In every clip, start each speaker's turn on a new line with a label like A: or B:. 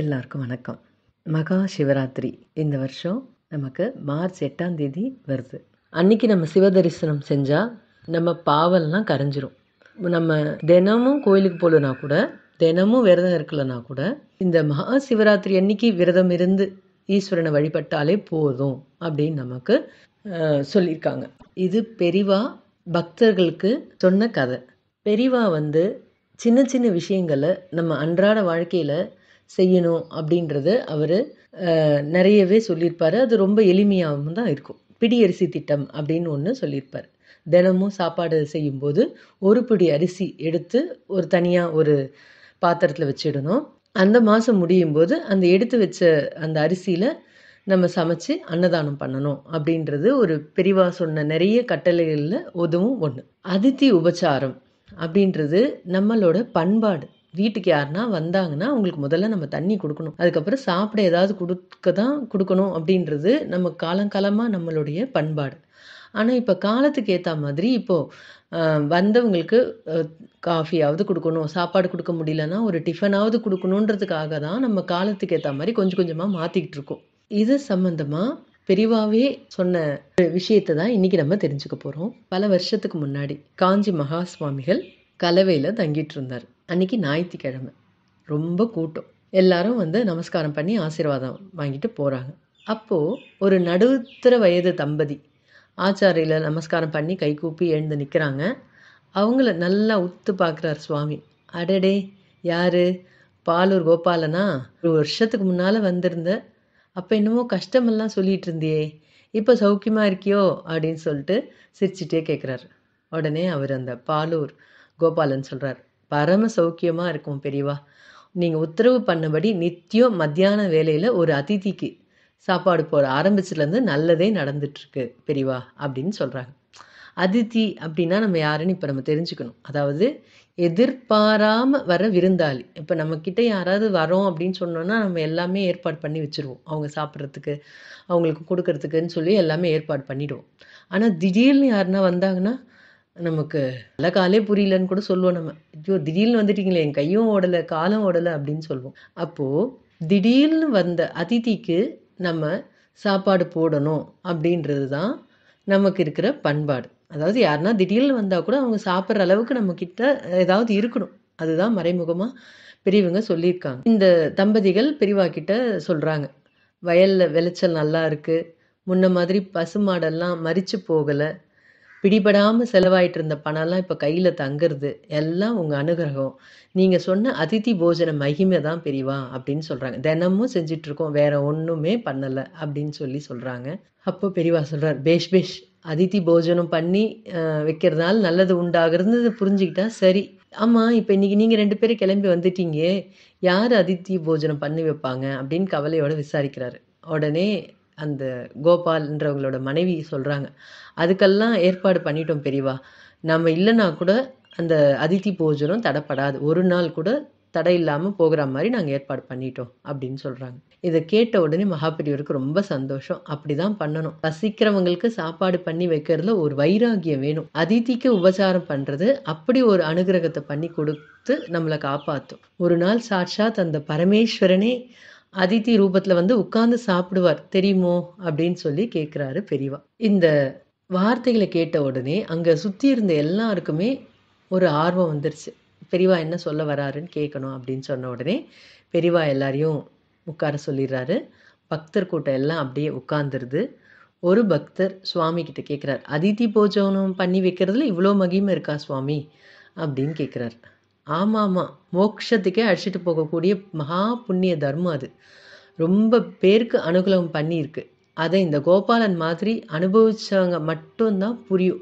A: எல்லாருக்கும் வணக்கம் மகா சிவராத்திரி இந்த வருஷம் நமக்கு மார்ச் எட்டாம் தேதி வருது அன்னைக்கு நம்ம சிவ தரிசனம் செஞ்சால் நம்ம பாவல்லாம் கரைஞ்சிரும் நம்ம தினமும் கோயிலுக்கு போகலனா கூட தினமும் விரதம் இருக்கலனா கூட இந்த மகா சிவராத்திரி அன்னைக்கு விரதம் இருந்து ஈஸ்வரனை வழிபட்டாலே போதும் அப்படின்னு நமக்கு சொல்லியிருக்காங்க இது பெரிவா பக்தர்களுக்கு சொன்ன கதை பெரிவா வந்து சின்ன சின்ன விஷயங்களை நம்ம அன்றாட வாழ்க்கையில் செய்யணும் அப்படின்றத அவர் நிறையவே சொல்லியிருப்பார் அது ரொம்ப எளிமையாகவும் தான் இருக்கும் பிடி அரிசி திட்டம் அப்படின்னு ஒன்று சொல்லியிருப்பார் தினமும் சாப்பாடு செய்யும்போது ஒரு பிடி அரிசி எடுத்து ஒரு தனியாக ஒரு பாத்திரத்தில் வச்சிடணும் அந்த மாதம் முடியும் போது அந்த எடுத்து வச்ச அந்த அரிசியில் நம்ம சமைச்சு அன்னதானம் பண்ணணும் அப்படின்றது ஒரு பெரிவா சொன்ன நிறைய கட்டளைகளில் உதவும் ஒன்று அதித்தி உபச்சாரம் அப்படின்றது நம்மளோட பண்பாடு வீட்டுக்கு யாருன்னா வந்தாங்கன்னா அவங்களுக்கு முதல்ல நம்ம தண்ணி கொடுக்கணும் அதுக்கப்புறம் சாப்பிட ஏதாவது கொடுக்க தான் கொடுக்கணும் அப்படின்றது நம்ம காலங்காலமாக நம்மளுடைய பண்பாடு ஆனால் இப்போ காலத்துக்கு ஏற்ற மாதிரி இப்போது வந்தவங்களுக்கு காஃபியாவது கொடுக்கணும் சாப்பாடு கொடுக்க முடியலன்னா ஒரு டிஃபனாவது கொடுக்கணுன்றதுக்காக தான் நம்ம காலத்துக்கு ஏற்ற மாதிரி கொஞ்சம் கொஞ்சமாக மாற்றிக்கிட்டு இருக்கோம் இது சம்மந்தமாக பெரிவாவே சொன்ன விஷயத்தை தான் இன்றைக்கி நம்ம தெரிஞ்சுக்க போகிறோம் பல வருஷத்துக்கு முன்னாடி காஞ்சி மகா சுவாமிகள் கலவையில் தங்கிட்டு இருந்தார் அன்றைக்கி ஞாயிற்றுக்கிழமை ரொம்ப கூட்டம் எல்லாரும் வந்து நமஸ்காரம் பண்ணி ஆசீர்வாதம் வாங்கிட்டு போகிறாங்க அப்போது ஒரு நடுத்தர வயது தம்பதி ஆச்சாரியில் நமஸ்காரம் பண்ணி கூப்பி எழுந்து நிற்கிறாங்க அவங்கள நல்லா உத்து பார்க்குறார் சுவாமி அடடே யார் பாலூர் கோபாலனா ஒரு வருஷத்துக்கு முன்னால் வந்திருந்த அப்போ என்னமோ கஷ்டமெல்லாம் சொல்லிகிட்டு இருந்தியே இப்போ சௌக்கியமாக இருக்கியோ அப்படின்னு சொல்லிட்டு சிரிச்சிட்டே கேட்குறாரு உடனே அவர் அந்த பாலூர் கோபாலன் சொல்கிறார் பரம சௌக்கியமாக இருக்கும் பெரியவா நீங்கள் உத்தரவு பண்ணபடி நித்தியம் மத்தியான வேலையில் ஒரு அதிதிக்கு சாப்பாடு போட ஆரம்பிச்சதுலேருந்து நல்லதே நடந்துட்டுருக்கு பெரியவா அப்படின்னு சொல்கிறாங்க அதித்தி அப்படின்னா நம்ம யாருன்னு இப்போ நம்ம தெரிஞ்சுக்கணும் அதாவது எதிர்பாராமல் வர விருந்தாளி இப்போ நம்மக்கிட்ட யாராவது வரோம் அப்படின்னு சொன்னோன்னா நம்ம எல்லாமே ஏற்பாடு பண்ணி வச்சுருவோம் அவங்க சாப்பிட்றதுக்கு அவங்களுக்கு கொடுக்கறதுக்குன்னு சொல்லி எல்லாமே ஏற்பாடு பண்ணிவிடுவோம் ஆனால் திடீர்னு யாருன்னா வந்தாங்கன்னா நமக்கு நல்ல காலே புரியலன்னு கூட சொல்லுவோம் நம்ம ஐயோ திடீர்னு வந்துட்டீங்களே என் கையும் ஓடலை காலும் ஓடலை அப்படின்னு சொல்லுவோம் அப்போது திடீர்னு வந்த அதிதிக்கு நம்ம சாப்பாடு போடணும் அப்படின்றது தான் நமக்கு இருக்கிற பண்பாடு அதாவது யாருன்னா திடீர்னு வந்தால் கூட அவங்க சாப்பிட்ற அளவுக்கு நம்மக்கிட்ட ஏதாவது இருக்கணும் அதுதான் மறைமுகமாக பெரியவங்க சொல்லியிருக்காங்க இந்த தம்பதிகள் பெரியவாக்கிட்ட சொல்கிறாங்க வயலில் விளைச்சல் நல்லா இருக்குது முன்ன மாதிரி பசுமாடெல்லாம் மறித்து போகலை பிடிபடாமல் செலவாயிட்டு இருந்த பணம்லாம் இப்போ கையில் தங்குறது எல்லாம் உங்கள் அனுகிரகம் நீங்கள் சொன்ன அதிதி போஜன மகிமை தான் பெரிவா அப்படின்னு சொல்கிறாங்க தினமும் செஞ்சிட்ருக்கோம் வேற ஒன்றுமே பண்ணலை அப்படின்னு சொல்லி சொல்கிறாங்க அப்போ பெரியவா சொல்கிறார் பேஷ் பேஷ் அதிதி போஜனம் பண்ணி வைக்கிறதுனால நல்லது உண்டாகிறது புரிஞ்சுக்கிட்டா சரி ஆமாம் இப்போ இன்னைக்கு நீங்கள் ரெண்டு பேரும் கிளம்பி வந்துட்டீங்க யார் அதித்தி போஜனம் பண்ணி வைப்பாங்க அப்படின்னு கவலையோடு விசாரிக்கிறாரு உடனே அந்த கோபால்ன்றவங்களோட மனைவி சொல்கிறாங்க அதுக்கெல்லாம் ஏற்பாடு பண்ணிட்டோம் பெரியவா நம்ம இல்லைன்னா கூட அந்த அதித்தி போஜனம் தடைப்படாது ஒரு நாள் கூட தடை இல்லாமல் போகிற மாதிரி நாங்கள் ஏற்பாடு பண்ணிட்டோம் அப்படின்னு சொல்கிறாங்க இதை கேட்ட உடனே மகாபெரியவருக்கு ரொம்ப சந்தோஷம் அப்படி தான் பண்ணணும் பசிக்கிறவங்களுக்கு சாப்பாடு பண்ணி வைக்கிறதுல ஒரு வைராகியம் வேணும் அதித்திக்கு உபசாரம் பண்ணுறது அப்படி ஒரு அனுகிரகத்தை பண்ணி கொடுத்து நம்மளை காப்பாற்றும் ஒரு நாள் சாட்சாத் அந்த பரமேஸ்வரனே அதித்தி ரூபத்தில் வந்து உட்கார்ந்து சாப்பிடுவார் தெரியுமோ அப்படின்னு சொல்லி கேட்குறாரு பெரியவா இந்த வார்த்தைகளை கேட்ட உடனே அங்கே சுற்றி இருந்த எல்லாருக்குமே ஒரு ஆர்வம் வந்துருச்சு பெரியவா என்ன சொல்ல வராருன்னு கேட்கணும் அப்படின்னு சொன்ன உடனே பெரியவா எல்லாரையும் உட்கார சொல்லிடுறாரு பக்தர் கூட்டம் எல்லாம் அப்படியே உட்காந்துருது ஒரு பக்தர் சுவாமி கிட்ட கேட்குறார் அதித்தி போஜனம் பண்ணி வைக்கிறதுல இவ்வளோ மகிமை இருக்கா சுவாமி அப்படின்னு கேட்குறாரு ஆமாம் ஆமாம் மோட்சத்துக்கே அழைச்சிட்டு போகக்கூடிய மகா புண்ணிய தர்மம் அது ரொம்ப பேருக்கு அனுகூலம் பண்ணியிருக்கு அதை இந்த கோபாலன் மாதிரி அனுபவித்தவங்க மட்டும்தான் புரியும்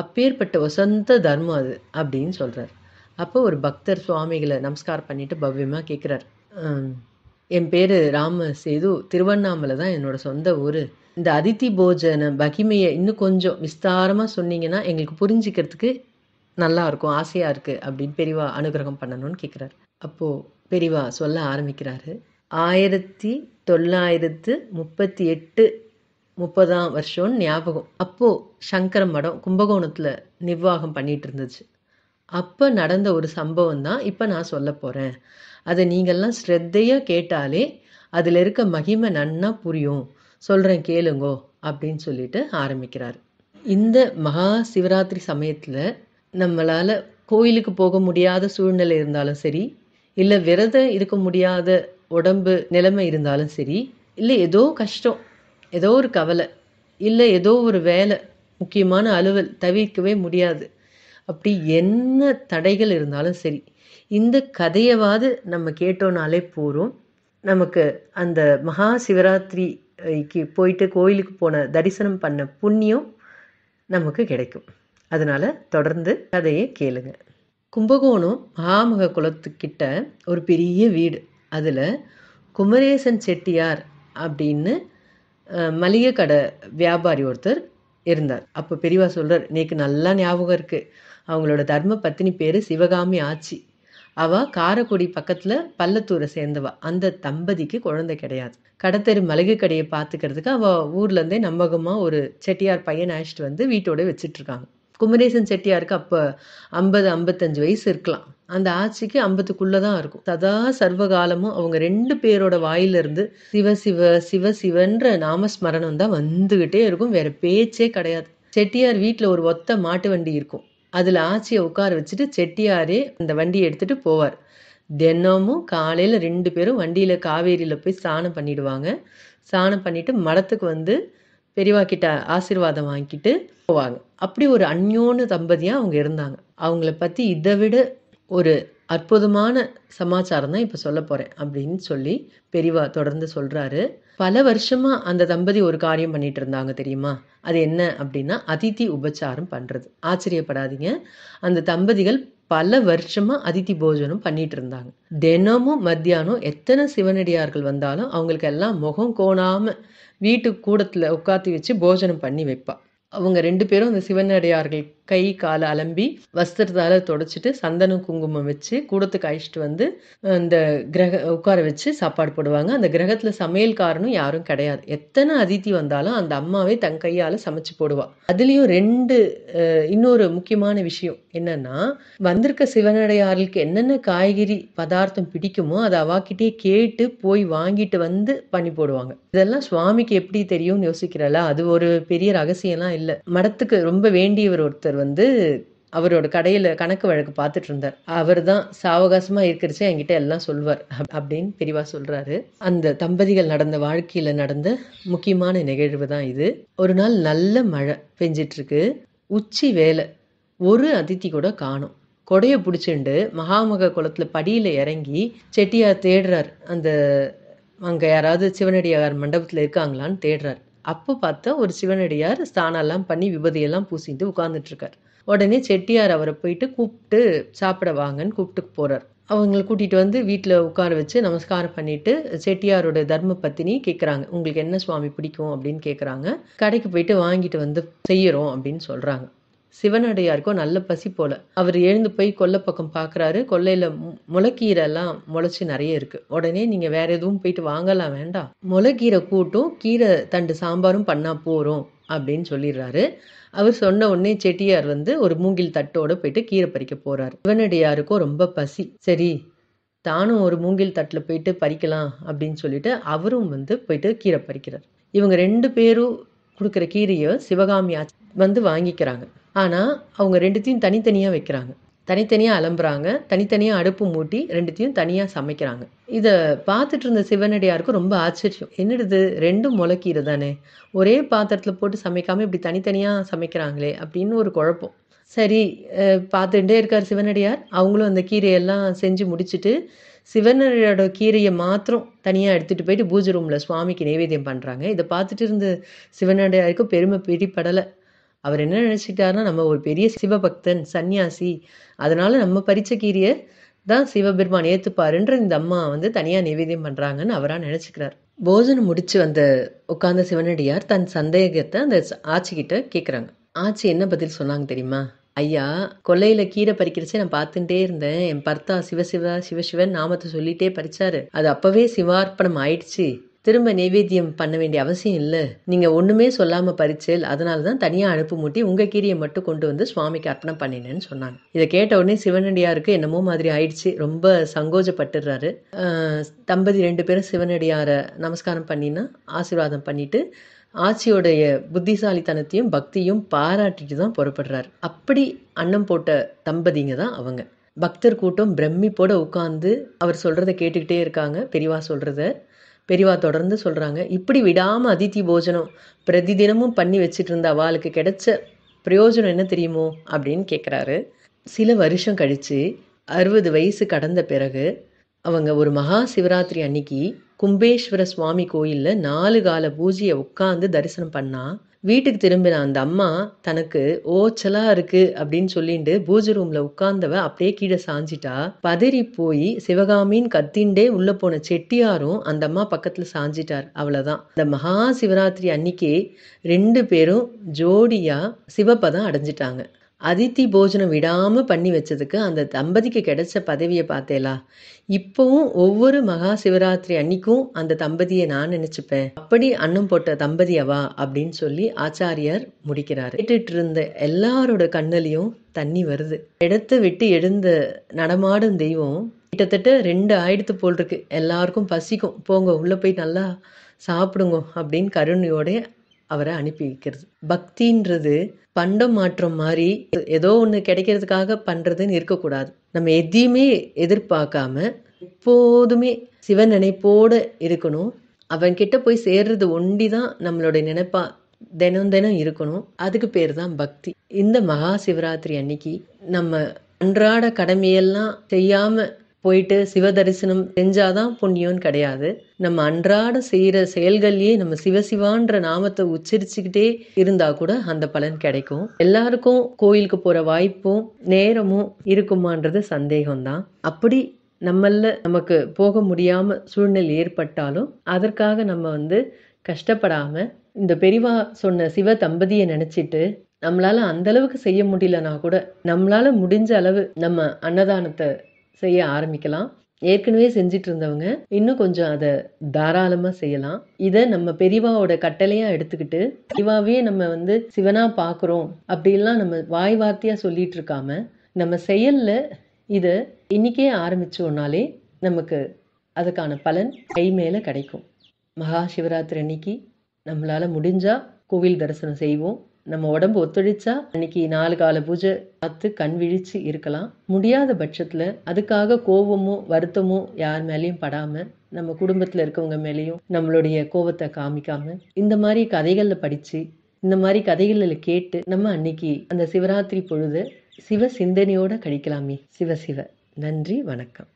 A: அப்பேற்பட்ட வசந்த தர்மம் அது அப்படின்னு சொல்கிறார் அப்போ ஒரு பக்தர் சுவாமிகளை நமஸ்கார் பண்ணிட்டு பவ்யமாக கேட்குறார் என் பேர் ராம சேது திருவண்ணாமலை தான் என்னோடய சொந்த ஊர் இந்த அதித்தி போஜன மகிமையை இன்னும் கொஞ்சம் விஸ்தாரமாக சொன்னீங்கன்னா எங்களுக்கு புரிஞ்சுக்கிறதுக்கு நல்லா இருக்கும் ஆசையாக இருக்குது அப்படின்னு பெரியவா அனுகிரகம் பண்ணணும்னு கேட்குறாரு அப்போது பெரியவா சொல்ல ஆரம்பிக்கிறாரு ஆயிரத்தி தொள்ளாயிரத்து முப்பத்தி எட்டு முப்பதாம் வருஷம்னு ஞாபகம் அப்போது சங்கர மடம் கும்பகோணத்தில் நிர்வாகம் பண்ணிகிட்டு இருந்துச்சு அப்போ நடந்த ஒரு சம்பவம் தான் இப்போ நான் சொல்ல போகிறேன் அதை நீங்கள்லாம் ஸ்ரத்தையாக கேட்டாலே அதில் இருக்க மகிமை நன்னா புரியும் சொல்கிறேன் கேளுங்கோ அப்படின்னு சொல்லிட்டு ஆரம்பிக்கிறார் இந்த மகா சிவராத்திரி சமயத்தில் நம்மளால் கோயிலுக்கு போக முடியாத சூழ்நிலை இருந்தாலும் சரி இல்லை விரதம் இருக்க முடியாத உடம்பு நிலைமை இருந்தாலும் சரி இல்லை ஏதோ கஷ்டம் ஏதோ ஒரு கவலை இல்லை ஏதோ ஒரு வேலை முக்கியமான அலுவல் தவிர்க்கவே முடியாது அப்படி என்ன தடைகள் இருந்தாலும் சரி இந்த கதையவாது நம்ம கேட்டோனாலே போகிறோம் நமக்கு அந்த மகா சிவராத்திரிக்கு போயிட்டு கோயிலுக்கு போன தரிசனம் பண்ண புண்ணியம் நமக்கு கிடைக்கும் அதனால் தொடர்ந்து கதையை கேளுங்க கும்பகோணம் மகாமக குளத்துக்கிட்ட ஒரு பெரிய வீடு அதில் குமரேசன் செட்டியார் அப்படின்னு மளிகை கடை வியாபாரி ஒருத்தர் இருந்தார் அப்போ பெரியவா சொல்கிறார் இன்றைக்கு நல்லா ஞாபகம் இருக்குது அவங்களோட தர்ம பத்தினி பேர் சிவகாமி ஆச்சி அவள் காரக்குடி பக்கத்தில் பள்ளத்தூரை சேர்ந்தவா அந்த தம்பதிக்கு குழந்தை கிடையாது கடத்தெரு மளிகை கடையை பார்த்துக்கிறதுக்கு அவள் ஊர்லேருந்தே நம்பகமாக ஒரு செட்டியார் பையன் அழைச்சிட்டு வந்து வீட்டோட வச்சுட்ருக்காங்க குமரேசன் செட்டியாருக்கு அப்போ ஐம்பது ஐம்பத்தஞ்சு வயசு இருக்கலாம் அந்த ஆட்சிக்கு ஐம்பத்துக்குள்ளே தான் இருக்கும் சதா சர்வகாலமும் அவங்க ரெண்டு பேரோட வாயிலிருந்து சிவ சிவ சிவ சிவன்ற நாமஸ்மரணம் தான் வந்துக்கிட்டே இருக்கும் வேற பேச்சே கிடையாது செட்டியார் வீட்டில் ஒரு ஒத்த மாட்டு வண்டி இருக்கும் அதில் ஆட்சியை உட்கார வச்சுட்டு செட்டியாரே அந்த வண்டியை எடுத்துகிட்டு போவார் தினமும் காலையில் ரெண்டு பேரும் வண்டியில் காவேரியில் போய் ஸ்நானம் பண்ணிடுவாங்க ஸ்நானம் பண்ணிவிட்டு மடத்துக்கு வந்து பெரியவாக்கிட்ட ஆசீர்வாதம் வாங்கிட்டு போவாங்க அப்படி ஒரு அந்யோன்னு தம்பதியாக அவங்க இருந்தாங்க அவங்கள பற்றி இதை விட ஒரு அற்புதமான சமாச்சாரம் தான் இப்போ சொல்ல போகிறேன் அப்படின்னு சொல்லி பெரியவா தொடர்ந்து சொல்கிறாரு பல வருஷமாக அந்த தம்பதி ஒரு காரியம் பண்ணிட்டு இருந்தாங்க தெரியுமா அது என்ன அப்படின்னா அதித்தி உபச்சாரம் பண்ணுறது ஆச்சரியப்படாதீங்க அந்த தம்பதிகள் பல வருஷமாக அதித்தி போஜனம் பண்ணிட்டு இருந்தாங்க தினமும் மத்தியானம் எத்தனை சிவனடியார்கள் வந்தாலும் அவங்களுக்கு எல்லாம் முகம் கோணாமல் வீட்டு கூடத்தில் உட்காத்தி வச்சு போஜனம் பண்ணி வைப்பாள் அவங்க ரெண்டு பேரும் அந்த சிவனடியார்கள் கை காலை அலம்பி வஸ்திரத்தால் தொடச்சிட்டு சந்தனம் குங்குமம் வச்சு கூடத்துக்கு அழைச்சிட்டு வந்து இந்த கிரக உட்கார வச்சு சாப்பாடு போடுவாங்க அந்த கிரகத்தில் சமையல் காரணம் யாரும் கிடையாது எத்தனை அதித்தி வந்தாலும் அந்த அம்மாவே தன் கையால் சமைச்சு போடுவாள் அதுலேயும் ரெண்டு இன்னொரு முக்கியமான விஷயம் என்னன்னா வந்திருக்க சிவனடையார்களுக்கு என்னென்ன காய்கறி பதார்த்தம் பிடிக்குமோ அதை அவாக்கிட்டே கேட்டு போய் வாங்கிட்டு வந்து பண்ணி போடுவாங்க இதெல்லாம் சுவாமிக்கு எப்படி தெரியும்னு யோசிக்கிறல அது ஒரு பெரிய ரகசியம்லாம் இல்லை மடத்துக்கு ரொம்ப வேண்டியவர் ஒருத்தர் ஒருத்தர் வந்து அவரோட கடையில் கணக்கு வழக்கு பார்த்துட்டு இருந்தார் அவர் தான் சாவகாசமாக இருக்கிறச்சே என்கிட்ட எல்லாம் சொல்வார் அப்படின்னு பெரியவா சொல்கிறாரு அந்த தம்பதிகள் நடந்த வாழ்க்கையில் நடந்த முக்கியமான நிகழ்வு தான் இது ஒரு நாள் நல்ல மழை பெஞ்சிட்ருக்கு உச்சி வேலை ஒரு அதித்தி கூட காணும் கொடையை பிடிச்சிண்டு மகாமக குளத்தில் படியில் இறங்கி செட்டியார் தேடுறார் அந்த அங்கே யாராவது சிவனடியார் மண்டபத்தில் இருக்காங்களான்னு தேடுறார் அப்போ பார்த்தா ஒரு சிவனடியார் ஸ்தானம்லாம் பண்ணி விபதியெல்லாம் பூசிட்டு உட்காந்துட்ருக்கார் உடனே செட்டியார் அவரை போயிட்டு கூப்பிட்டு சாப்பிட வாங்கன்னு கூப்பிட்டு போகிறார் அவங்களை கூட்டிகிட்டு வந்து வீட்டில் உட்கார வச்சு நமஸ்காரம் பண்ணிட்டு செட்டியாரோட தர்ம பத்தினி கேட்குறாங்க உங்களுக்கு என்ன சுவாமி பிடிக்கும் அப்படின்னு கேட்குறாங்க கடைக்கு போயிட்டு வாங்கிட்டு வந்து செய்யறோம் அப்படின்னு சொல்கிறாங்க சிவனடையாருக்கோ நல்ல பசி போல அவர் எழுந்து போய் கொல்லை பக்கம் பார்க்குறாரு கொல்லையில் எல்லாம் முளைச்சி நிறைய இருக்குது உடனே நீங்கள் வேற எதுவும் போயிட்டு வாங்கலாம் வேண்டாம் முளைக்கீரை கூட்டும் கீரை தண்டு சாம்பாரும் பண்ணால் போறோம் அப்படின்னு சொல்லிடுறாரு அவர் சொன்ன உடனே செட்டியார் வந்து ஒரு மூங்கில் தட்டோட போயிட்டு கீரை பறிக்க போறாரு சிவனடியாருக்கும் ரொம்ப பசி சரி தானும் ஒரு மூங்கில் தட்டில் போயிட்டு பறிக்கலாம் அப்படின்னு சொல்லிட்டு அவரும் வந்து போயிட்டு கீரை பறிக்கிறார் இவங்க ரெண்டு பேரும் கொடுக்குற கீரையை சிவகாமி வந்து வாங்கிக்கிறாங்க ஆனால் அவங்க ரெண்டுத்தையும் தனித்தனியாக வைக்கிறாங்க தனித்தனியாக அலம்புறாங்க தனித்தனியாக அடுப்பு மூட்டி ரெண்டுத்தையும் தனியாக சமைக்கிறாங்க இதை பார்த்துட்டு இருந்த சிவனடியாருக்கும் ரொம்ப ஆச்சரியம் என்னடுது ரெண்டும் முளைக்கீரை தானே ஒரே பாத்திரத்தில் போட்டு சமைக்காமல் இப்படி தனித்தனியாக சமைக்கிறாங்களே அப்படின்னு ஒரு குழப்பம் சரி பார்த்துட்டே இருக்கார் சிவனடியார் அவங்களும் அந்த கீரையெல்லாம் செஞ்சு முடிச்சுட்டு சிவனடியோட கீரையை மாத்திரம் தனியாக எடுத்துகிட்டு போயிட்டு பூஜை ரூமில் சுவாமிக்கு நைவேத்தியம் பண்ணுறாங்க இதை பார்த்துட்டு இருந்த சிவனடியாருக்கும் பெருமை பிடிப்படலை அவர் என்ன நினைச்சிட்டாருன்னா நம்ம ஒரு பெரிய சிவபக்தன் சன்னியாசி அதனால நம்ம பறிச்ச கீரியை தான் சிவபெருமான் ஏற்றுப்பாருன்ற இந்த அம்மா வந்து தனியாக நிவேதியம் பண்ணுறாங்கன்னு அவராக நினச்சிக்கிறார் போஜனம் முடிச்சு வந்த உட்கார்ந்த சிவனடியார் தன் சந்தேகத்தை அந்த ஆச்சிக்கிட்ட கேட்குறாங்க ஆச்சி என்ன பதில் சொன்னாங்க தெரியுமா ஐயா கொல்லையில் கீரை பறிக்கிறச்சே நான் பார்த்துட்டே இருந்தேன் என் பர்த்தா சிவசிவா சிவசிவன் நாமத்தை சொல்லிட்டே பறிச்சாரு அது அப்போவே சிவார்ப்பணம் ஆயிடுச்சு திரும்ப நைவேத்தியம் பண்ண வேண்டிய அவசியம் இல்லை நீங்கள் ஒன்றுமே சொல்லாமல் பறிச்சல் அதனால தான் தனியாக அனுப்பு மூட்டி உங்கள் கீரியை மட்டும் கொண்டு வந்து சுவாமிக்கு அர்ப்பணம் பண்ணினேன்னு சொன்னாங்க இதை கேட்ட உடனே சிவனடியாருக்கு என்னமோ மாதிரி ஆயிடுச்சு ரொம்ப சங்கோஜப்பட்டுடுறாரு தம்பதி ரெண்டு பேரும் சிவனடியாரை நமஸ்காரம் பண்ணினா ஆசீர்வாதம் பண்ணிட்டு ஆட்சியோடைய புத்திசாலித்தனத்தையும் பக்தியும் பாராட்டிட்டு தான் புறப்படுறாரு அப்படி அன்னம் போட்ட தம்பதிங்க தான் அவங்க பக்தர் கூட்டம் பிரமிப்போட உட்காந்து அவர் சொல்கிறத கேட்டுக்கிட்டே இருக்காங்க பெரியவா சொல்கிறத பெரிவா தொடர்ந்து சொல்கிறாங்க இப்படி விடாமல் அதித்தி போஜனம் பிரதி தினமும் பண்ணி வச்சுட்டு இருந்த அவளுக்கு கிடைச்ச பிரயோஜனம் என்ன தெரியுமோ அப்படின்னு கேட்குறாரு சில வருஷம் கழித்து அறுபது வயசு கடந்த பிறகு அவங்க ஒரு மகா சிவராத்திரி அன்னைக்கு கும்பேஸ்வர சுவாமி கோயிலில் நாலு கால பூஜையை உட்காந்து தரிசனம் பண்ணால் வீட்டுக்கு திரும்பின அந்த அம்மா தனக்கு ஓச்சலாக இருக்குது அப்படின்னு சொல்லிட்டு பூஜை ரூமில் உட்கார்ந்தவ அப்படியே கீழே சாஞ்சிட்டா பதறி போய் சிவகாமின் கத்தின்ண்டே உள்ளே போன செட்டியாரும் அந்த அம்மா பக்கத்துல சாஞ்சிட்டார் அவ்வளவுதான் இந்த மகா சிவராத்திரி அன்னைக்கே ரெண்டு பேரும் ஜோடியாக சிவப்பதம் அடைஞ்சிட்டாங்க அதித்தி போஜனம் விடாமல் பண்ணி வச்சதுக்கு அந்த தம்பதிக்கு கிடைச்ச பதவியை பார்த்தேலா இப்போவும் ஒவ்வொரு மகா சிவராத்திரி அன்னைக்கும் அந்த தம்பதியை நான் நினச்சிப்பேன் அப்படி அன்னம் போட்ட தம்பதியவா அப்படின்னு சொல்லி ஆச்சாரியார் முடிக்கிறார் கேட்டுட்டு இருந்த எல்லாரோட கண்ணிலையும் தண்ணி வருது இடத்த விட்டு எழுந்த நடமாடும் தெய்வம் கிட்டத்தட்ட ரெண்டு ஆயிடுத்து போல் இருக்கு எல்லாருக்கும் பசிக்கும் போங்க உள்ளே போய் நல்லா சாப்பிடுங்க அப்படின்னு கருணையோட அவரை அனுப்பி வைக்கிறது பக்தின்றது பண்டம் மாற்றம் மாதிரி ஏதோ ஒன்று கிடைக்கிறதுக்காக பண்ணுறதுன்னு இருக்கக்கூடாது நம்ம எதையுமே எதிர்பார்க்காம எப்போதுமே சிவன் நினைப்போடு இருக்கணும் கிட்ட போய் சேர்றது ஒண்டி தான் நம்மளுடைய நினைப்பா தினம் தினம் இருக்கணும் அதுக்கு பேர் தான் பக்தி இந்த மகா சிவராத்திரி அன்னைக்கு நம்ம அன்றாட கடமையெல்லாம் செய்யாமல் போயிட்டு சிவ தரிசனம் செஞ்சாதான் புண்ணியம்னு கிடையாது நம்ம அன்றாட செய்கிற செயல்கள்லேயே நம்ம சிவசிவான்ற நாமத்தை உச்சரிச்சுக்கிட்டே இருந்தா கூட அந்த பலன் கிடைக்கும் எல்லாருக்கும் கோயிலுக்கு போகிற வாய்ப்பும் நேரமும் இருக்குமான்றது சந்தேகம்தான் அப்படி நம்மள நமக்கு போக முடியாம சூழ்நிலை ஏற்பட்டாலும் அதற்காக நம்ம வந்து கஷ்டப்படாம இந்த பெரிவா சொன்ன சிவ தம்பதியை நினைச்சிட்டு நம்மளால அந்த அளவுக்கு செய்ய முடியலனா கூட நம்மளால முடிஞ்ச அளவு நம்ம அன்னதானத்தை செய்ய ஆரம்பிக்கலாம் ஏற்கனவே செஞ்சிட்டு இருந்தவங்க இன்னும் கொஞ்சம் அதை தாராளமாக செய்யலாம் இதை நம்ம பெரியவாவோட கட்டளையாக எடுத்துக்கிட்டு பெரியவாவே நம்ம வந்து சிவனா பார்க்குறோம் அப்படிலாம் நம்ம வாய் வார்த்தையாக சொல்லிட்டு இருக்காம நம்ம செயலில் இதை இன்னைக்கே ஆரம்பிச்சோன்னாலே நமக்கு அதுக்கான பலன் கை மேலே கிடைக்கும் மகா சிவராத்திரி அன்னைக்கு நம்மளால் முடிஞ்சால் கோவில் தரிசனம் செய்வோம் நம்ம உடம்பு ஒத்துழைச்சா அன்னைக்கு நாலு கால பூஜை பார்த்து கண் விழிச்சு இருக்கலாம் முடியாத பட்சத்துல அதுக்காக கோபமும் வருத்தமும் யார் மேலேயும் படாம நம்ம குடும்பத்துல இருக்கவங்க மேலேயும் நம்மளுடைய கோபத்தை காமிக்காம இந்த மாதிரி கதைகள்ல படிச்சு இந்த மாதிரி கதைகளில் கேட்டு நம்ம அன்னைக்கு அந்த சிவராத்திரி பொழுது சிவ சிந்தனையோட கழிக்கலாமே சிவ சிவ நன்றி வணக்கம்